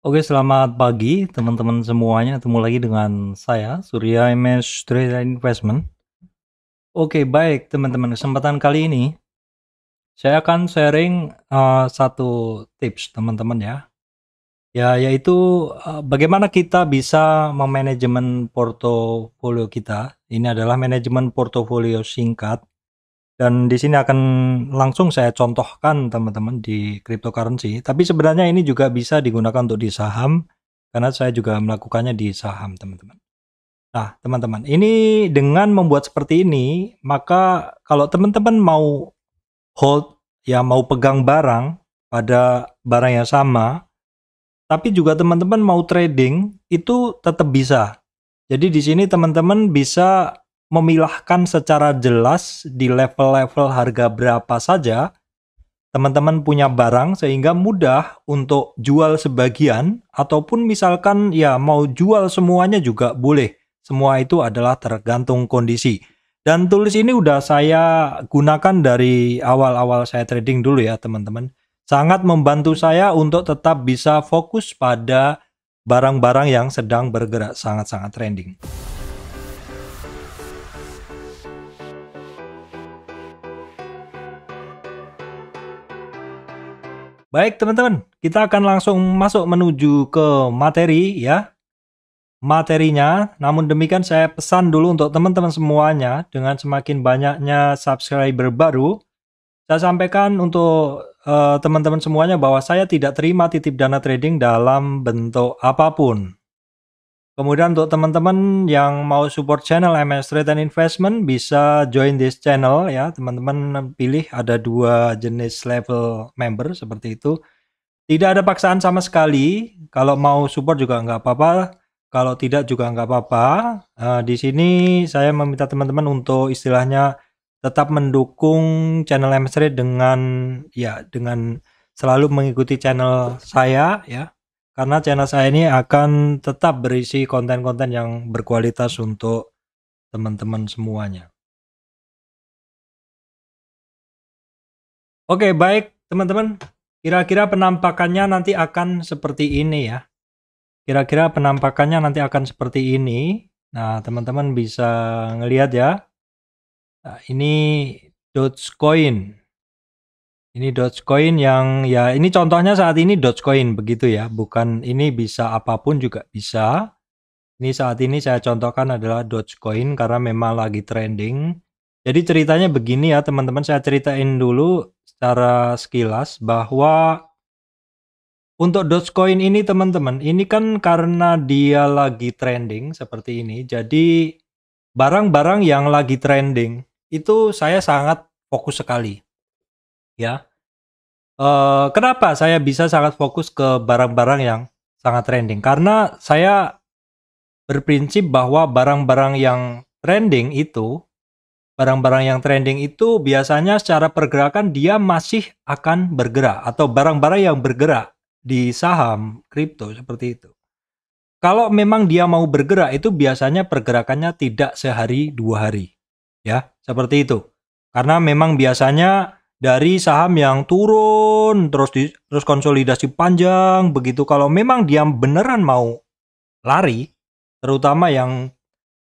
Oke, selamat pagi teman-teman semuanya. Ketemu lagi dengan saya, Surya MS Trade Investment. Oke, baik teman-teman. Kesempatan kali ini, saya akan sharing uh, satu tips teman-teman ya. Ya, yaitu uh, bagaimana kita bisa memanajemen portofolio kita. Ini adalah manajemen portofolio singkat dan di sini akan langsung saya contohkan teman-teman di cryptocurrency. Tapi sebenarnya ini juga bisa digunakan untuk di saham karena saya juga melakukannya di saham teman-teman. Nah teman-teman ini dengan membuat seperti ini maka kalau teman-teman mau hold ya mau pegang barang pada barang yang sama tapi juga teman-teman mau trading itu tetap bisa. Jadi di sini teman-teman bisa memilahkan secara jelas di level-level harga berapa saja teman-teman punya barang sehingga mudah untuk jual sebagian ataupun misalkan ya mau jual semuanya juga boleh. Semua itu adalah tergantung kondisi. Dan tulis ini udah saya gunakan dari awal-awal saya trading dulu ya teman-teman. Sangat membantu saya untuk tetap bisa fokus pada barang-barang yang sedang bergerak sangat-sangat trending. Baik teman-teman, kita akan langsung masuk menuju ke materi ya. Materinya, namun demikian saya pesan dulu untuk teman-teman semuanya dengan semakin banyaknya subscriber baru, saya sampaikan untuk eh, teman-teman uh, semuanya bahwa saya tidak terima titip dana trading dalam bentuk apapun. Kemudian untuk teman-teman yang mau support channel MS Trade and Investment bisa join this channel ya. Teman-teman pilih ada dua jenis level member seperti itu. Tidak ada paksaan sama sekali. Kalau mau support juga nggak apa-apa. Kalau tidak juga nggak apa-apa. Nah, di sini saya meminta teman-teman untuk istilahnya tetap mendukung channel MS Trade dengan ya dengan selalu mengikuti channel saya ya karena channel saya ini akan tetap berisi konten-konten yang berkualitas untuk teman-teman semuanya. Oke, baik teman-teman. Kira-kira penampakannya nanti akan seperti ini ya. Kira-kira penampakannya nanti akan seperti ini. Nah, teman-teman bisa ngelihat ya. Nah, ini Dogecoin. Ini Dogecoin yang ya ini contohnya saat ini Dogecoin begitu ya, bukan ini bisa apapun juga bisa. Ini saat ini saya contohkan adalah Dogecoin karena memang lagi trending. Jadi ceritanya begini ya teman-teman, saya ceritain dulu secara sekilas bahwa untuk Dogecoin ini teman-teman, ini kan karena dia lagi trending seperti ini. Jadi barang-barang yang lagi trending itu saya sangat fokus sekali ya. Uh, kenapa saya bisa sangat fokus ke barang-barang yang sangat trending? Karena saya berprinsip bahwa barang-barang yang trending itu, barang-barang yang trending itu biasanya secara pergerakan dia masih akan bergerak atau barang-barang yang bergerak di saham kripto seperti itu. Kalau memang dia mau bergerak itu biasanya pergerakannya tidak sehari dua hari, ya seperti itu. Karena memang biasanya dari saham yang turun terus di, terus konsolidasi panjang begitu kalau memang dia beneran mau lari terutama yang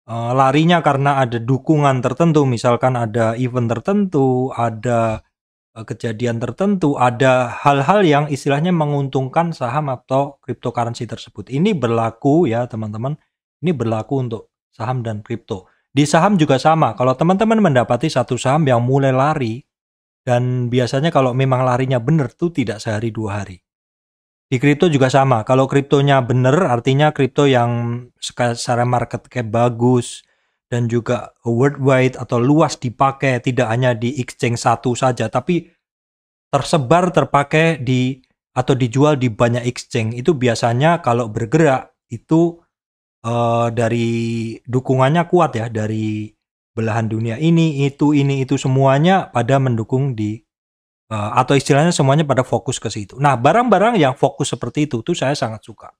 uh, larinya karena ada dukungan tertentu misalkan ada event tertentu ada uh, kejadian tertentu ada hal-hal yang istilahnya menguntungkan saham atau cryptocurrency tersebut ini berlaku ya teman-teman ini berlaku untuk saham dan kripto di saham juga sama kalau teman-teman mendapati satu saham yang mulai lari dan biasanya kalau memang larinya benar tuh tidak sehari dua hari. Di kripto juga sama. Kalau kriptonya benar artinya kripto yang secara market cap bagus dan juga worldwide atau luas dipakai tidak hanya di exchange satu saja tapi tersebar terpakai di atau dijual di banyak exchange itu biasanya kalau bergerak itu uh, dari dukungannya kuat ya dari belahan dunia ini itu ini itu semuanya pada mendukung di uh, atau istilahnya semuanya pada fokus ke situ. Nah barang-barang yang fokus seperti itu tuh saya sangat suka.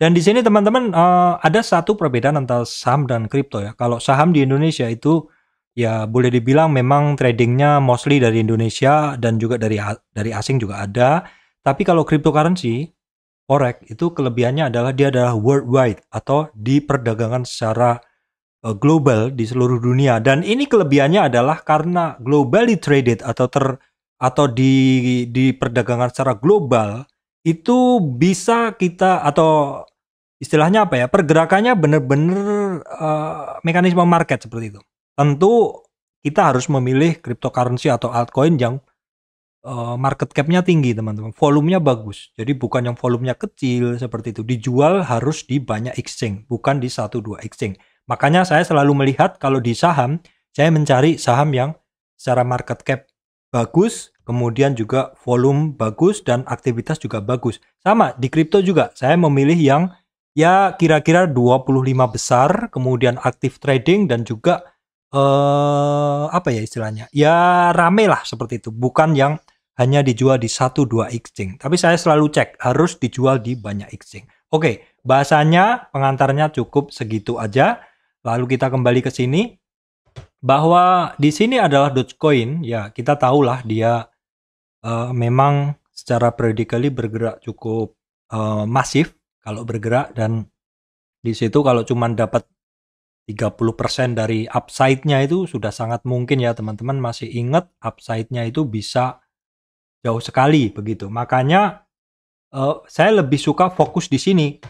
Dan di sini teman-teman uh, ada satu perbedaan antara saham dan kripto ya. Kalau saham di Indonesia itu ya boleh dibilang memang tradingnya mostly dari Indonesia dan juga dari dari asing juga ada. Tapi kalau cryptocurrency forex itu kelebihannya adalah dia adalah worldwide atau diperdagangkan secara Eh, global di seluruh dunia dan ini kelebihannya adalah karena globally traded atau ter atau di di perdagangan secara global itu bisa kita atau istilahnya apa ya pergerakannya benar-benar uh, mekanisme market seperti itu. Tentu kita harus memilih cryptocurrency atau altcoin yang uh, market capnya tinggi teman-teman, volumenya bagus. Jadi bukan yang volumenya kecil seperti itu. Dijual harus di banyak exchange, bukan di satu dua exchange Makanya saya selalu melihat kalau di saham, saya mencari saham yang secara market cap bagus, kemudian juga volume bagus dan aktivitas juga bagus. Sama di kripto juga, saya memilih yang ya kira-kira 25 besar, kemudian aktif trading dan juga eh apa ya istilahnya? Ya rame lah seperti itu, bukan yang hanya dijual di 1 2 exchange. Tapi saya selalu cek harus dijual di banyak exchange. Oke, bahasanya pengantarnya cukup segitu aja. Lalu kita kembali ke sini bahwa di sini adalah Dogecoin. Ya, kita tahulah dia uh, memang secara periodically bergerak cukup uh, masif kalau bergerak dan di situ kalau cuma dapat 30% dari upside-nya itu sudah sangat mungkin ya teman-teman masih ingat upside-nya itu bisa jauh sekali begitu. Makanya uh, saya lebih suka fokus di sini.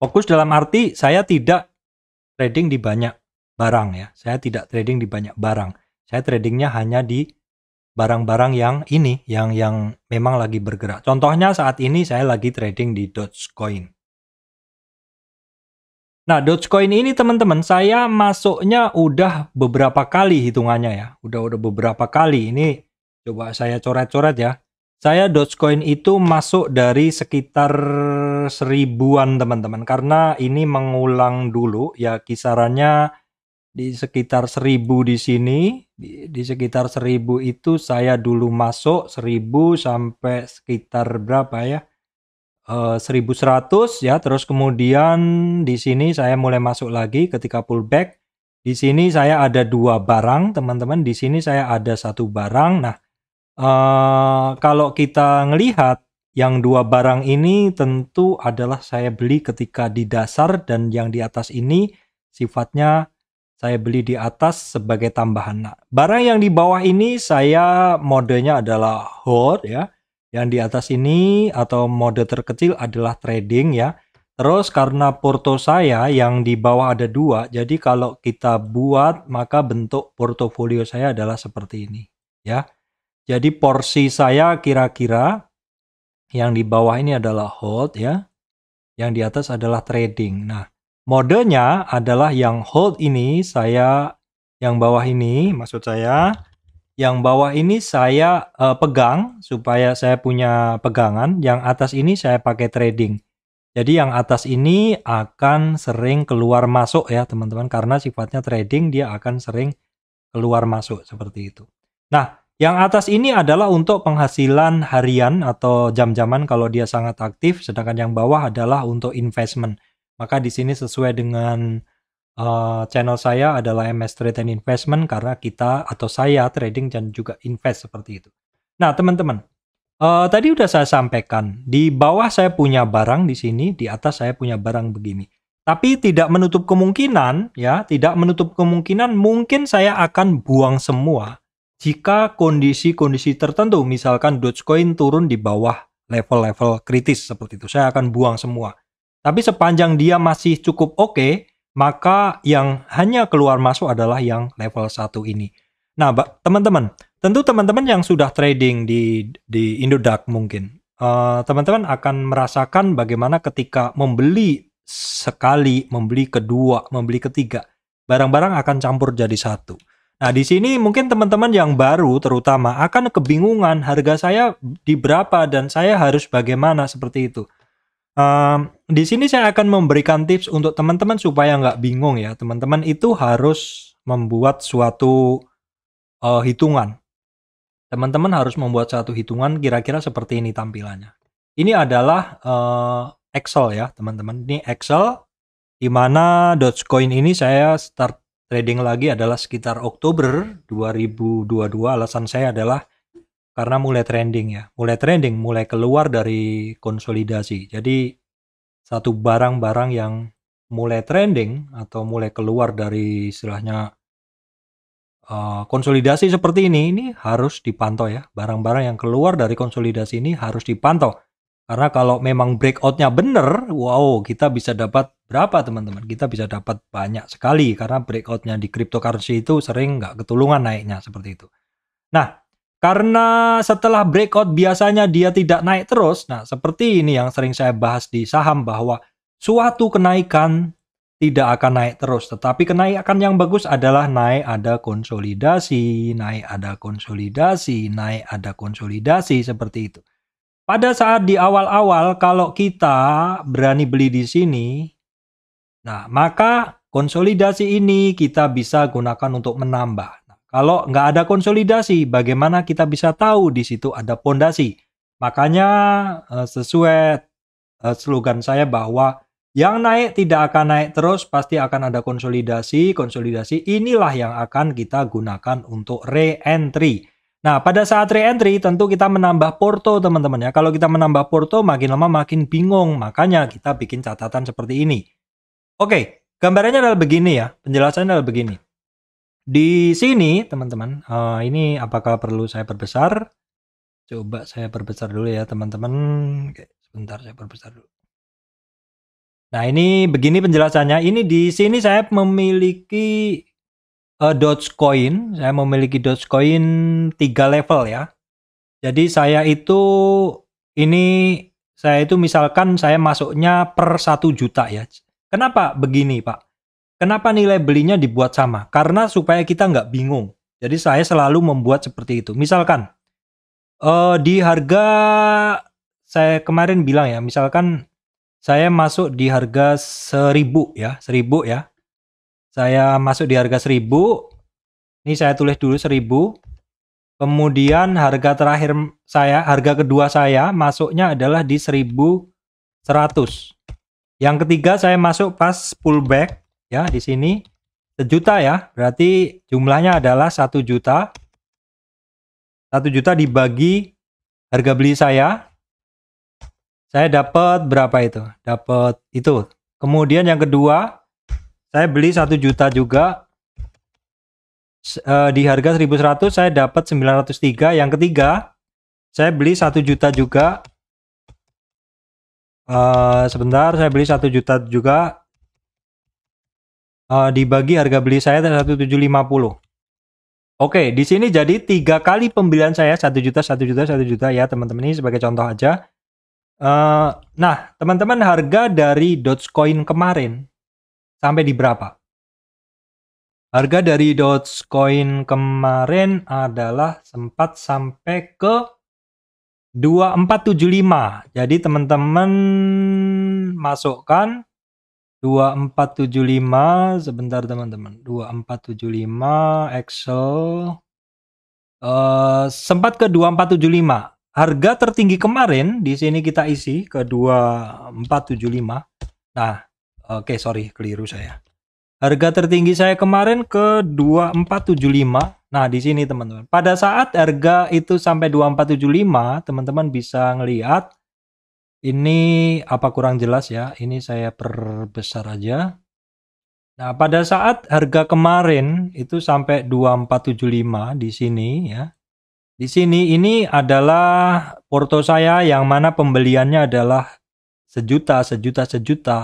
Fokus dalam arti saya tidak trading di banyak barang ya. Saya tidak trading di banyak barang. Saya tradingnya hanya di barang-barang yang ini, yang yang memang lagi bergerak. Contohnya saat ini saya lagi trading di Dogecoin. Nah, Dogecoin ini teman-teman, saya masuknya udah beberapa kali hitungannya ya. Udah udah beberapa kali. Ini coba saya coret-coret ya. Saya Dogecoin itu masuk dari sekitar seribuan teman-teman karena ini mengulang dulu ya kisarannya di sekitar seribu di sini di, di sekitar seribu itu saya dulu masuk seribu sampai sekitar berapa ya eh, seribu seratus ya terus kemudian di sini saya mulai masuk lagi ketika pullback di sini saya ada dua barang teman-teman di sini saya ada satu barang nah Eh, kalau kita ngelihat yang dua barang ini tentu adalah saya beli ketika di dasar dan yang di atas ini sifatnya saya beli di atas sebagai tambahan. Nah, barang yang di bawah ini saya modenya adalah hold ya. Yang di atas ini atau mode terkecil adalah trading ya. Terus karena porto saya yang di bawah ada dua, jadi kalau kita buat maka bentuk portofolio saya adalah seperti ini ya. Jadi porsi saya kira-kira yang di bawah ini adalah hold ya. Yang di atas adalah trading. Nah, modenya adalah yang hold ini saya yang bawah ini maksud saya yang bawah ini saya uh, pegang supaya saya punya pegangan, yang atas ini saya pakai trading. Jadi yang atas ini akan sering keluar masuk ya teman-teman karena sifatnya trading dia akan sering keluar masuk seperti itu. Nah, yang atas ini adalah untuk penghasilan harian atau jam-jaman kalau dia sangat aktif, sedangkan yang bawah adalah untuk investment. Maka di sini sesuai dengan uh, channel saya adalah MS Trade and Investment karena kita atau saya trading dan juga invest seperti itu. Nah, teman-teman, uh, tadi udah saya sampaikan, di bawah saya punya barang di sini, di atas saya punya barang begini. Tapi tidak menutup kemungkinan, ya, tidak menutup kemungkinan mungkin saya akan buang semua jika kondisi-kondisi tertentu misalkan Dogecoin turun di bawah level-level kritis seperti itu saya akan buang semua. Tapi sepanjang dia masih cukup oke, okay, maka yang hanya keluar masuk adalah yang level 1 ini. Nah, teman-teman, tentu teman-teman yang sudah trading di di Indodax mungkin eh, teman-teman uh, teman -teman akan merasakan bagaimana ketika membeli sekali, membeli kedua, membeli ketiga, barang-barang akan campur jadi satu. Nah, di sini mungkin teman-teman yang baru terutama akan kebingungan harga saya di berapa dan saya harus bagaimana seperti itu. Um, di sini saya akan memberikan tips untuk teman-teman supaya nggak bingung ya. Teman-teman itu harus membuat suatu uh, hitungan. Teman-teman harus membuat satu hitungan kira-kira seperti ini tampilannya. Ini adalah uh, Excel ya teman-teman. Ini Excel di mana Dogecoin ini saya start trading lagi adalah sekitar Oktober 2022. Alasan saya adalah karena mulai trending ya, mulai trending, mulai keluar dari konsolidasi. Jadi satu barang-barang yang mulai trending atau mulai keluar dari istilahnya uh, konsolidasi seperti ini, ini harus dipantau ya. Barang-barang yang keluar dari konsolidasi ini harus dipantau karena kalau memang breakoutnya benar, wow, kita bisa dapat berapa teman-teman? Kita bisa dapat banyak sekali karena breakoutnya di cryptocurrency itu sering nggak ketulungan naiknya seperti itu. Nah, karena setelah breakout biasanya dia tidak naik terus. Nah, seperti ini yang sering saya bahas di saham bahwa suatu kenaikan tidak akan naik terus. Tetapi kenaikan yang bagus adalah naik ada konsolidasi, naik ada konsolidasi, naik ada konsolidasi seperti itu. Pada saat di awal-awal kalau kita berani beli di sini, nah maka konsolidasi ini kita bisa gunakan untuk menambah. Nah, kalau nggak ada konsolidasi, bagaimana kita bisa tahu di situ ada pondasi? Makanya eh, sesuai eh, slogan saya bahwa yang naik tidak akan naik terus, pasti akan ada konsolidasi. Konsolidasi inilah yang akan kita gunakan untuk re-entry. Nah, pada saat re-entry tentu kita menambah porto teman-teman ya. Kalau kita menambah porto makin lama makin bingung, makanya kita bikin catatan seperti ini. Oke, gambarannya adalah begini ya, penjelasannya adalah begini. Di sini teman-teman, eh, ini apakah perlu saya perbesar? Coba saya perbesar dulu ya teman-teman. Oke, sebentar saya perbesar dulu. Nah, ini begini penjelasannya. Ini di sini saya memiliki uh, Dogecoin. Saya memiliki Dogecoin tiga level ya. Jadi saya itu ini saya itu misalkan saya masuknya per satu juta ya. Kenapa begini Pak? Kenapa nilai belinya dibuat sama? Karena supaya kita nggak bingung. Jadi saya selalu membuat seperti itu. Misalkan uh, di harga saya kemarin bilang ya, misalkan saya masuk di harga seribu ya, seribu ya. Saya masuk di harga 1000. Ini saya tulis dulu 1000. Kemudian harga terakhir saya, harga kedua saya masuknya adalah di 1100. Yang ketiga saya masuk pas pullback ya di sini sejuta ya. Berarti jumlahnya adalah satu juta. Satu juta dibagi harga beli saya. Saya dapat berapa itu? Dapat itu. Kemudian yang kedua saya beli satu juta juga eh, di harga 1100 saya dapat 903. Yang ketiga, saya beli satu juta juga. e, sebentar, saya beli satu juta juga. e, dibagi harga beli saya 1750. Oke, di sini jadi tiga kali pembelian saya satu juta, satu juta, satu juta ya teman-teman ini sebagai contoh aja. Uh, nah, teman-teman harga dari Dogecoin kemarin sampai di berapa? Harga dari Dogecoin kemarin adalah sempat sampai ke 2475. Jadi teman-teman masukkan 2475 sebentar teman-teman. 2475 Excel uh, sempat ke 2475. Harga tertinggi kemarin di sini kita isi ke 2475. Nah, Oke, sorry, keliru saya. Harga tertinggi saya kemarin ke 2475. Nah, di sini teman-teman. Pada saat harga itu sampai 2475, teman-teman bisa ngelihat ini apa kurang jelas ya. Ini saya perbesar aja. Nah, pada saat harga kemarin itu sampai 2475 di sini ya. Di sini ini adalah porto saya yang mana pembeliannya adalah sejuta, sejuta, sejuta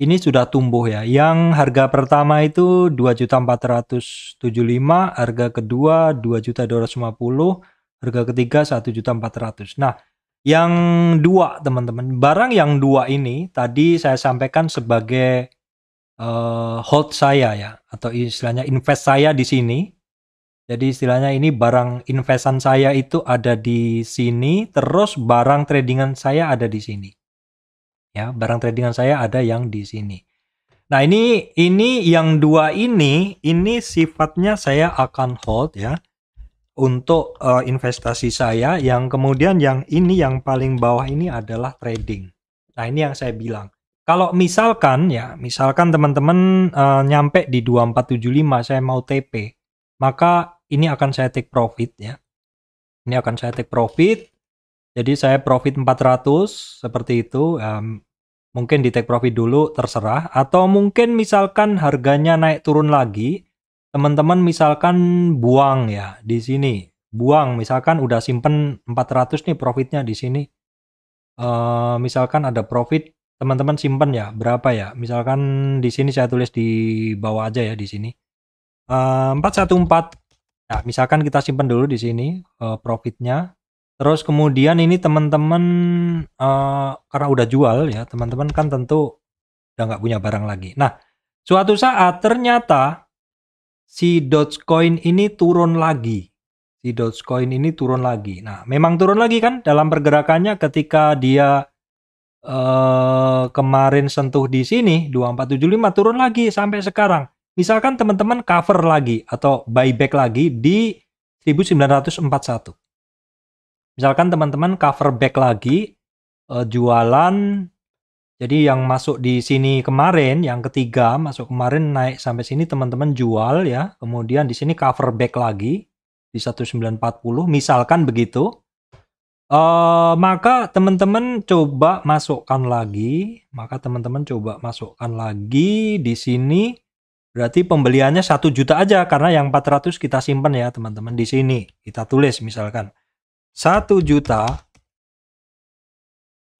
ini sudah tumbuh ya. Yang harga pertama itu 2.475, harga kedua 2.250, harga ketiga 1.400. Nah, yang dua teman-teman, barang yang dua ini tadi saya sampaikan sebagai uh, hold saya ya atau istilahnya invest saya di sini. Jadi istilahnya ini barang investan saya itu ada di sini, terus barang tradingan saya ada di sini ya barang tradingan saya ada yang di sini nah ini ini yang dua ini ini sifatnya saya akan hold ya untuk uh, investasi saya yang kemudian yang ini yang paling bawah ini adalah trading nah ini yang saya bilang kalau misalkan ya misalkan teman-teman uh, nyampe di 2475 saya mau TP maka ini akan saya take profit ya ini akan saya take profit jadi saya profit 400 seperti itu. Um, mungkin di take profit dulu terserah atau mungkin misalkan harganya naik turun lagi, teman-teman misalkan buang ya di sini. Buang misalkan udah simpen 400 nih profitnya di sini. Uh, misalkan ada profit teman-teman simpen ya berapa ya? Misalkan di sini saya tulis di bawah aja ya di sini. Uh, eh, 414 Nah, misalkan kita simpan dulu di sini eh, profitnya Terus kemudian ini teman-teman uh, karena udah jual ya teman-teman kan tentu udah nggak punya barang lagi. Nah suatu saat ternyata si Dogecoin ini turun lagi. Si Dogecoin ini turun lagi. Nah memang turun lagi kan dalam pergerakannya ketika dia uh, kemarin sentuh di sini 2475 turun lagi sampai sekarang. Misalkan teman-teman cover lagi atau buyback lagi di 1941 misalkan teman-teman cover back lagi uh, jualan jadi yang masuk di sini kemarin, yang ketiga masuk kemarin naik sampai sini teman-teman jual ya. Kemudian di sini cover back lagi di 1940 misalkan begitu. Uh, maka teman-teman coba masukkan lagi, maka teman-teman coba masukkan lagi di sini berarti pembeliannya satu juta aja karena yang 400 kita simpan ya teman-teman di sini. Kita tulis misalkan 1 juta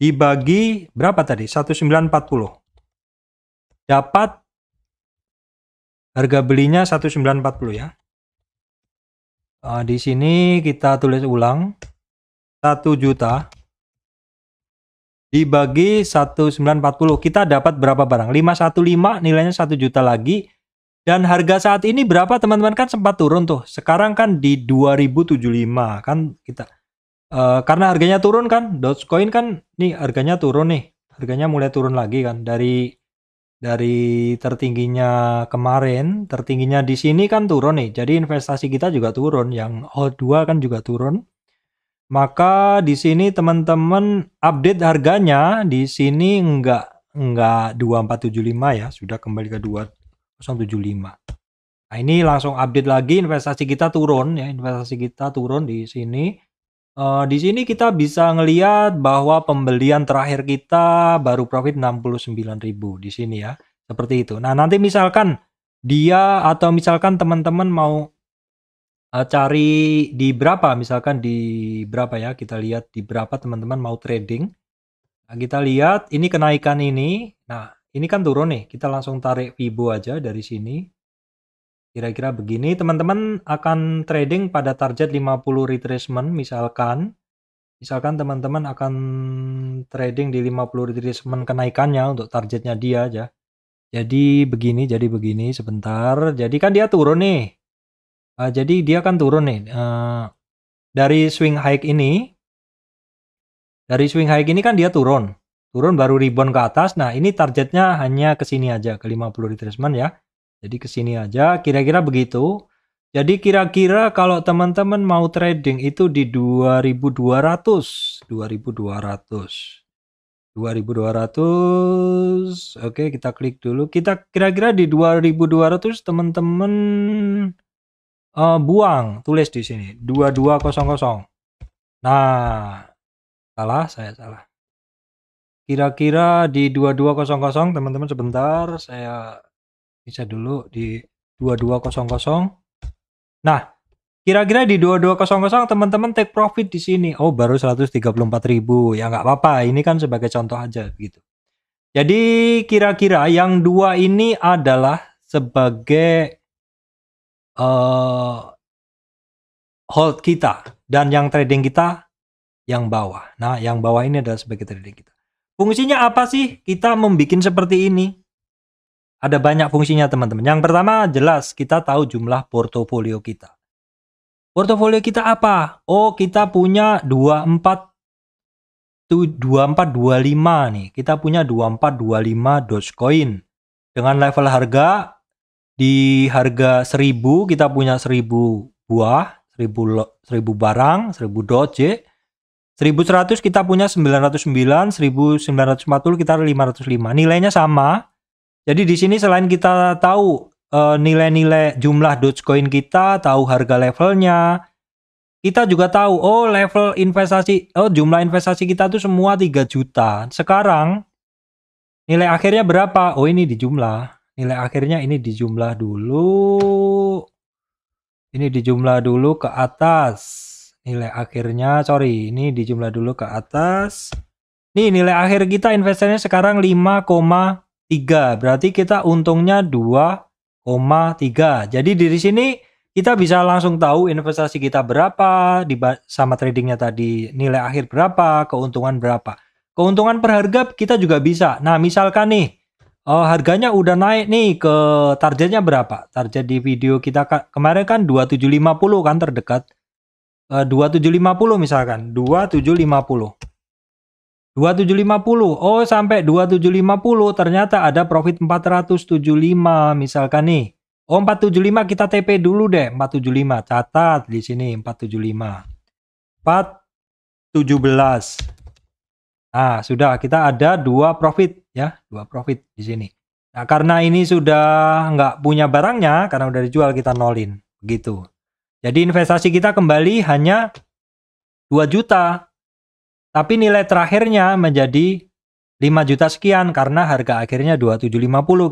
dibagi berapa tadi? 1940. Dapat harga belinya 1940 ya. Nah, di sini kita tulis ulang 1 juta dibagi 1940 kita dapat berapa barang? 515 nilainya 1 juta lagi dan harga saat ini berapa teman-teman kan sempat turun tuh. Sekarang kan di 2075 kan kita Eh, karena harganya turun kan, Dogecoin kan nih harganya turun nih, harganya mulai turun lagi kan dari dari tertingginya kemarin, tertingginya di sini kan turun nih. Jadi investasi kita juga turun, yang O2 kan juga turun. Maka di sini teman-teman update harganya di sini enggak enggak 2475 ya, sudah kembali ke 2075. Nah, ini langsung update lagi investasi kita turun ya, investasi kita turun di sini Uh, di sini kita bisa ngelihat bahwa pembelian terakhir kita baru profit 69000 di sini ya, seperti itu. Nah, nanti misalkan dia atau misalkan teman-teman mau, uh, cari di berapa, misalkan di berapa ya, kita lihat di berapa teman-teman mau trading. Nah, kita lihat ini kenaikan ini, nah ini kan turun nih, kita langsung tarik Fibo aja dari sini. Kira-kira begini, teman-teman akan trading pada target 50 retracement misalkan. Misalkan teman-teman akan trading di 50 retracement kenaikannya untuk targetnya dia aja. Jadi begini, jadi begini sebentar. Jadi kan dia turun nih. Uh, jadi dia kan turun nih. Uh, dari swing high ini, dari swing high ini kan dia turun. Turun baru rebound ke atas. Nah ini targetnya hanya ke sini aja, ke 50 retracement ya jadi ke sini aja, kira-kira begitu. Jadi kira-kira kalau teman-teman mau trading itu di 2200, 2200. 2200. Oke, kita klik dulu. Kita kira-kira di 2200 teman-teman uh, buang, tulis di sini 2200. Nah, salah, saya salah. Kira-kira di 2200 teman-teman sebentar saya bisa dulu di 2200 nah kira-kira di 2200 teman-teman take profit di sini oh baru 134.000 ya nggak apa-apa ini kan sebagai contoh aja gitu jadi kira-kira yang dua ini adalah sebagai uh, hold kita dan yang trading kita yang bawah. Nah, yang bawah ini adalah sebagai trading kita. Fungsinya apa sih kita membuat seperti ini? Ada banyak fungsinya teman-teman. Yang pertama jelas kita tahu jumlah portofolio kita. Portofolio kita apa? Oh, kita punya 24 2425 nih. Kita punya 2425 Dogecoin. Dengan level harga di harga 1000 kita punya 1000 buah, 1000 1000 barang, 1000 Doge. 1100 kita punya 909, 1940 kita 505. Nilainya sama, jadi di sini selain kita tahu eh, nilai-nilai uh, jumlah Dogecoin kita, tahu harga levelnya, kita juga tahu oh level investasi, oh jumlah investasi kita tuh semua 3 juta. Sekarang nilai akhirnya berapa? Oh ini di jumlah. Nilai akhirnya ini di jumlah dulu. Ini di jumlah dulu ke atas. Nilai akhirnya, sorry, ini di jumlah dulu ke atas. Nih nilai akhir kita investasinya sekarang 3. Berarti kita untungnya 2,3. Jadi di sini kita bisa langsung tahu investasi kita berapa sama tradingnya tadi nilai akhir berapa keuntungan berapa keuntungan per harga kita juga bisa nah misalkan nih uh, harganya udah naik nih ke targetnya berapa target di video kita kemarin kan 2750 kan terdekat eh, uh, 2750 misalkan 2750 2750. Oh, sampai 2750 ternyata ada profit 475 misalkan nih. Oh, 475 kita TP dulu deh, 475. Catat di sini 475. 417. ah sudah kita ada dua profit ya, dua profit di sini. Nah, karena ini sudah nggak punya barangnya karena udah dijual kita nolin, gitu, Jadi investasi kita kembali hanya 2 juta tapi nilai terakhirnya menjadi 5 juta sekian karena harga akhirnya 2750.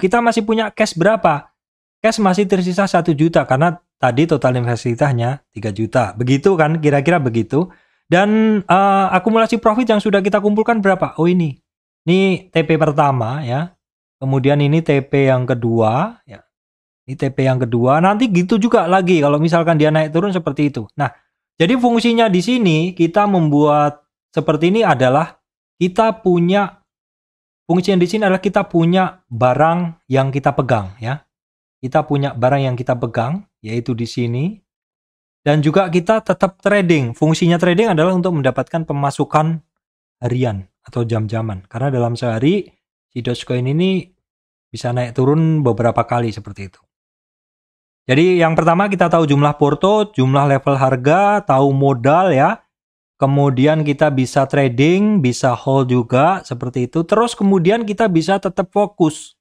Kita masih punya cash berapa? Cash masih tersisa 1 juta karena tadi total investasi kita 3 juta. Begitu kan kira-kira begitu. Dan uh, akumulasi profit yang sudah kita kumpulkan berapa? Oh ini. Ini TP pertama ya. Kemudian ini TP yang kedua ya. Ini TP yang kedua. Nanti gitu juga lagi kalau misalkan dia naik turun seperti itu. Nah, jadi fungsinya di sini kita membuat seperti ini adalah kita punya fungsi yang di sini adalah kita punya barang yang kita pegang ya. Kita punya barang yang kita pegang yaitu di sini dan juga kita tetap trading. Fungsinya trading adalah untuk mendapatkan pemasukan harian atau jam-jaman. Karena dalam sehari si Dogecoin ini bisa naik turun beberapa kali seperti itu. Jadi yang pertama kita tahu jumlah porto, jumlah level harga, tahu modal ya. Kemudian kita bisa trading, bisa hold juga seperti itu. Terus kemudian kita bisa tetap fokus.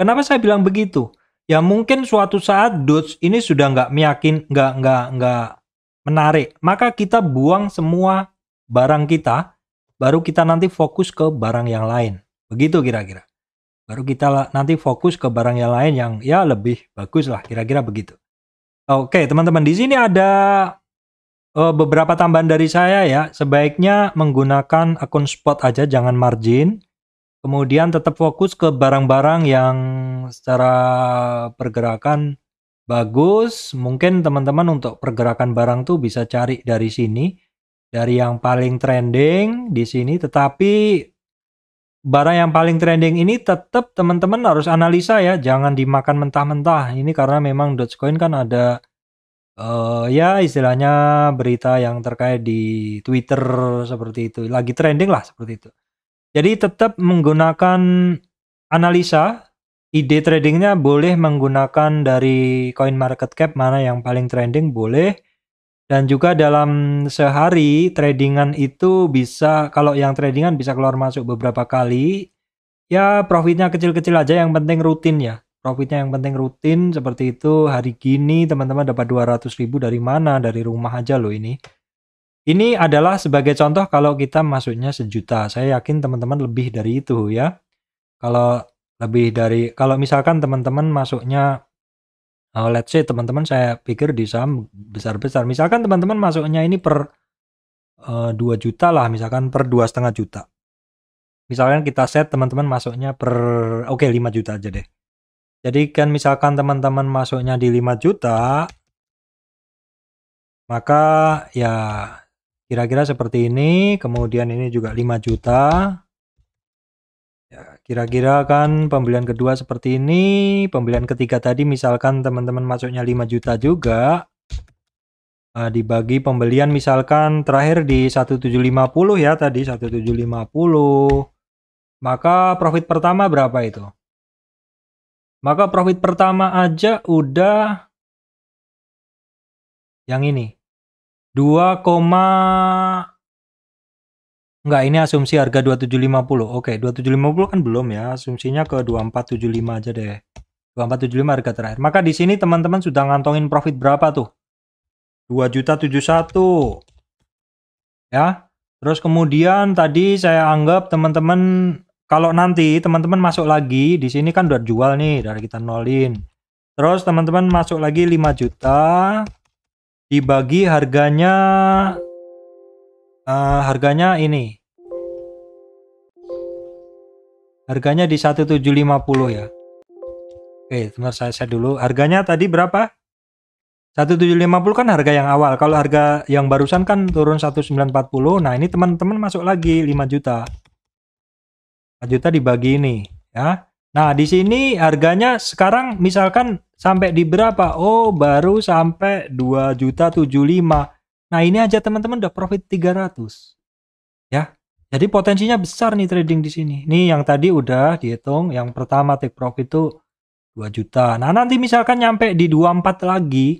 Kenapa saya bilang begitu? Ya mungkin suatu saat Doge ini sudah nggak meyakin, nggak nggak nggak menarik. Maka kita buang semua barang kita, baru kita nanti fokus ke barang yang lain. Begitu kira-kira. Baru kita nanti fokus ke barang yang lain yang ya lebih bagus lah kira-kira begitu. Oke teman-teman di sini ada Uh, beberapa tambahan dari saya ya, sebaiknya menggunakan akun spot aja, jangan margin. Kemudian tetap fokus ke barang-barang yang secara pergerakan bagus. Mungkin teman-teman untuk pergerakan barang tuh bisa cari dari sini, dari yang paling trending di sini. Tetapi barang yang paling trending ini tetap teman-teman harus analisa ya, jangan dimakan mentah-mentah. Ini karena memang Dogecoin kan ada uh, ya istilahnya berita yang terkait di Twitter seperti itu, lagi trending lah seperti itu. Jadi tetap menggunakan analisa, ide tradingnya boleh menggunakan dari Coin Market Cap mana yang paling trending boleh, dan juga dalam sehari tradingan itu bisa kalau yang tradingan bisa keluar masuk beberapa kali, ya profitnya kecil-kecil aja yang penting rutin ya profitnya yang penting rutin seperti itu hari gini teman-teman dapat 200 ribu dari mana dari rumah aja loh ini ini adalah sebagai contoh kalau kita masuknya sejuta saya yakin teman-teman lebih dari itu ya kalau lebih dari kalau misalkan teman-teman masuknya uh, let's say teman-teman saya pikir di saham besar-besar misalkan teman-teman masuknya ini per uh, eh, 2 juta lah misalkan per dua setengah juta misalkan kita set teman-teman masuknya per oke okay, 5 juta aja deh jadi kan misalkan teman-teman masuknya di 5 juta, maka ya kira-kira seperti ini, kemudian ini juga 5 juta. Ya, kira-kira kan pembelian kedua seperti ini, pembelian ketiga tadi misalkan teman-teman masuknya 5 juta juga. Nah, dibagi pembelian misalkan terakhir di 1750 ya tadi 1750. Maka profit pertama berapa itu? Maka profit pertama aja udah yang ini. 2, enggak ini asumsi harga 2750. Oke, 2750 kan belum ya. Asumsinya ke 2475 aja deh. 2475 harga terakhir. Maka di sini teman-teman sudah ngantongin profit berapa tuh? 2.071. Ya. Terus kemudian tadi saya anggap teman-teman kalau nanti teman-teman masuk lagi di sini kan udah jual nih dari kita nolin. Terus teman-teman masuk lagi 5 juta dibagi harganya uh, harganya ini. Harganya di 1750 ya. Oke, teman saya saya dulu. Harganya tadi berapa? 1750 kan harga yang awal. Kalau harga yang barusan kan turun 1940. Nah, ini teman-teman masuk lagi 5 juta. 4 juta dibagi ini ya. Nah, di sini harganya sekarang misalkan sampai di berapa? Oh, baru sampai 2 juta 75. Nah, ini aja teman-teman udah profit 300. Ya. Jadi potensinya besar nih trading di sini. Nih yang tadi udah dihitung, yang pertama take profit itu 2 juta. Nah, nanti misalkan nyampe di 24 lagi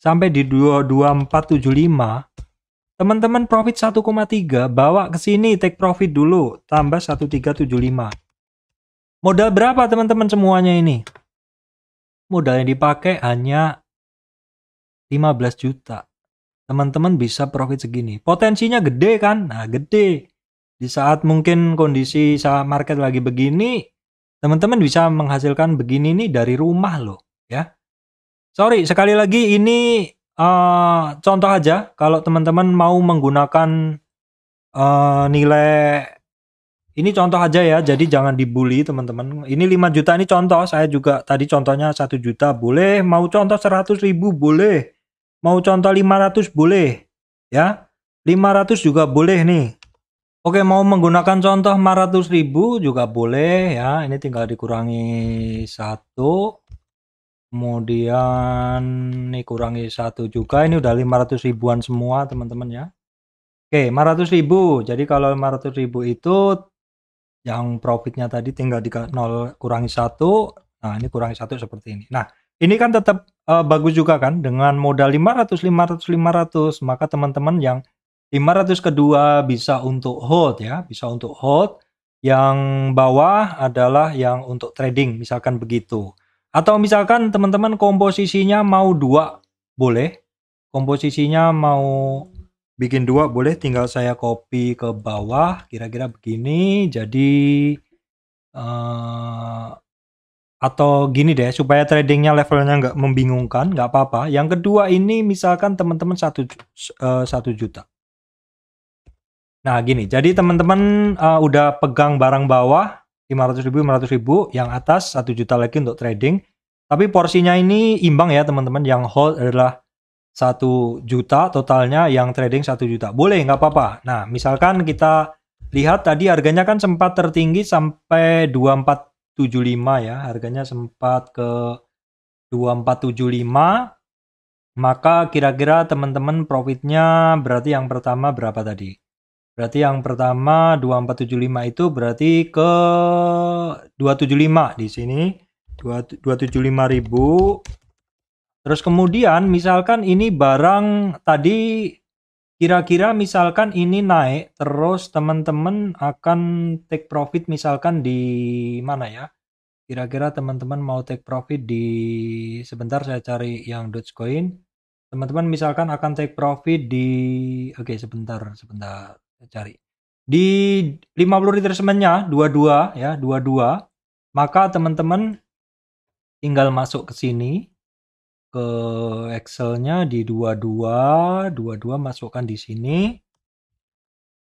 sampai di 22475 Teman-teman profit 1,3 bawa ke sini take profit dulu tambah 1375. Modal berapa teman-teman semuanya ini? Modal yang dipakai hanya 15 juta. Teman-teman bisa profit segini. Potensinya gede kan? Nah, gede. Di saat mungkin kondisi saham market lagi begini, teman-teman bisa menghasilkan begini nih dari rumah loh, ya. Sorry, sekali lagi ini uh, contoh aja kalau teman-teman mau menggunakan uh, nilai ini contoh aja ya, jadi jangan dibully teman-teman. Ini 5 juta ini contoh, saya juga tadi contohnya 1 juta boleh, mau contoh 100 ribu boleh, mau contoh 500 boleh, ya. 500 juga boleh nih. Oke, mau menggunakan contoh 500 ribu juga boleh ya, ini tinggal dikurangi satu Kemudian ini kurangi satu juga. Ini udah 500 ribuan semua teman-teman ya. Oke, 500 ribu. Jadi kalau 500 ribu itu yang profitnya tadi tinggal di 0 kurangi satu. Nah, ini kurangi satu seperti ini. Nah, ini kan tetap uh, bagus juga kan dengan modal 500 500 500 maka teman-teman yang 500 kedua bisa untuk hold ya, bisa untuk hold. Yang bawah adalah yang untuk trading misalkan begitu. Atau misalkan teman-teman komposisinya mau dua, boleh. Komposisinya mau bikin dua, boleh. Tinggal saya copy ke bawah, kira-kira begini. Jadi, uh, atau gini deh, supaya tradingnya levelnya nggak membingungkan, nggak apa-apa. Yang kedua ini misalkan teman-teman satu, uh, satu juta. Nah gini, jadi teman-teman uh, udah pegang barang bawah, 500 ribu 500 ribu yang atas 1 juta lagi untuk trading tapi porsinya ini imbang ya teman-teman yang hold adalah 1 juta totalnya yang trading 1 juta boleh nggak apa-apa nah misalkan kita lihat tadi harganya kan sempat tertinggi sampai 2475 ya harganya sempat ke 2475 maka kira-kira teman-teman profitnya berarti yang pertama berapa tadi Berarti yang pertama 2475 itu berarti ke 275 di sini. 275.000. Terus kemudian misalkan ini barang tadi kira-kira misalkan ini naik terus teman-teman akan take profit misalkan di mana ya? Kira-kira teman-teman mau take profit di sebentar saya cari yang Dogecoin. Teman-teman misalkan akan take profit di oke okay, sebentar sebentar cari. Di 50 retracementnya 22 ya, 22. Maka teman-teman tinggal masuk ke sini ke Excel-nya di 22, 22 masukkan di sini.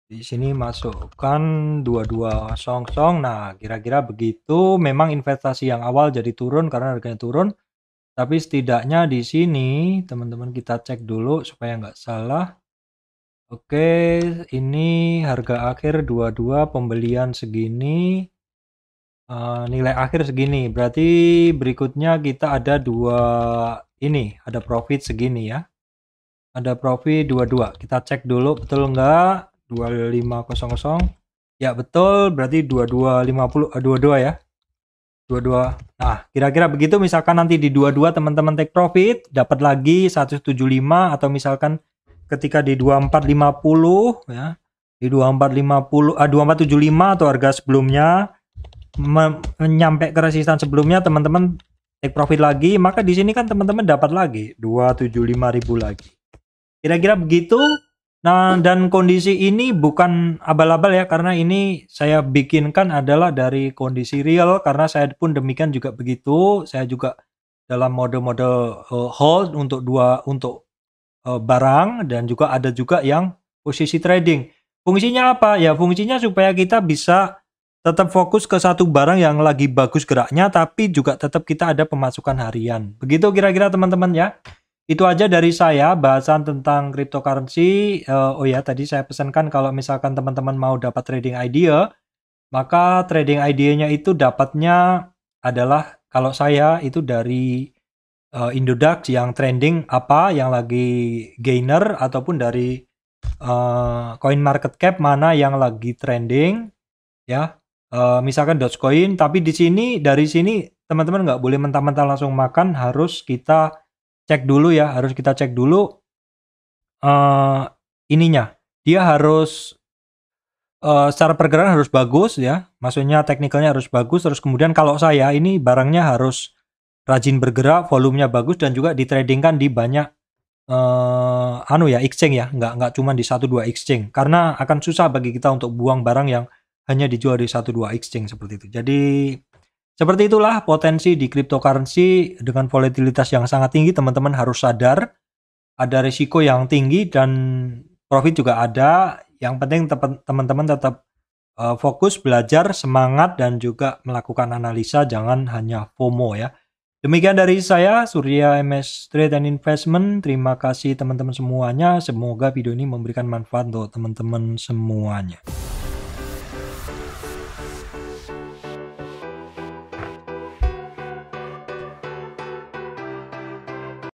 Di sini masukkan 22 song song. Nah, kira-kira begitu memang investasi yang awal jadi turun karena harganya turun. Tapi setidaknya di sini teman-teman kita cek dulu supaya nggak salah. Oke, ini harga akhir 22 pembelian segini, Uh, nilai akhir segini. Berarti berikutnya kita ada 2 ini, ada profit segini ya. Ada profit 22. kita cek dulu betul enggak? 2500. Ya betul, berarti 2250, uh, 22 ya. 22. Nah, kira-kira begitu misalkan nanti di 22 teman-teman take profit, dapat lagi 175 atau misalkan ketika di 2450 ya di 2450 ah 2475 atau harga sebelumnya menyampe ke resistan sebelumnya teman-teman take profit lagi maka di sini kan teman-teman dapat lagi 275.000 lagi kira-kira begitu nah dan kondisi ini bukan abal-abal ya karena ini saya bikinkan adalah dari kondisi real karena saya pun demikian juga begitu saya juga dalam mode-mode eh, hold untuk dua untuk Eh, barang dan juga ada juga yang posisi trading. Fungsinya apa? Ya fungsinya supaya kita bisa tetap fokus ke satu barang yang lagi bagus geraknya tapi juga tetap kita ada pemasukan harian. Begitu kira-kira teman-teman ya. Itu aja dari saya bahasan tentang cryptocurrency. Uh, oh ya, tadi saya pesankan kalau misalkan teman-teman mau dapat trading idea, maka trading idenya itu dapatnya adalah kalau saya itu dari uh, Indodax yang trending apa, yang lagi gainer ataupun dari uh, coin market cap mana yang lagi trending ya. Uh, misalkan Dogecoin, tapi di sini dari sini teman-teman nggak boleh mentah-mentah langsung makan, harus kita cek dulu ya, harus kita cek dulu uh, ininya. Dia harus uh, secara pergerakan harus bagus ya, maksudnya teknikalnya harus bagus. Terus kemudian kalau saya ini barangnya harus rajin bergerak, volumenya bagus dan juga ditradingkan di banyak uh, anu ya exchange ya, nggak nggak cuma di satu dua exchange karena akan susah bagi kita untuk buang barang yang hanya dijual di satu dua exchange seperti itu. Jadi seperti itulah potensi di cryptocurrency dengan volatilitas yang sangat tinggi teman-teman harus sadar ada risiko yang tinggi dan profit juga ada. Yang penting teman-teman tetap eh, fokus belajar, semangat dan juga melakukan analisa jangan hanya FOMO ya. Demikian dari saya, Surya MS Trade and Investment. Terima kasih teman-teman semuanya. Semoga video ini memberikan manfaat untuk teman-teman semuanya.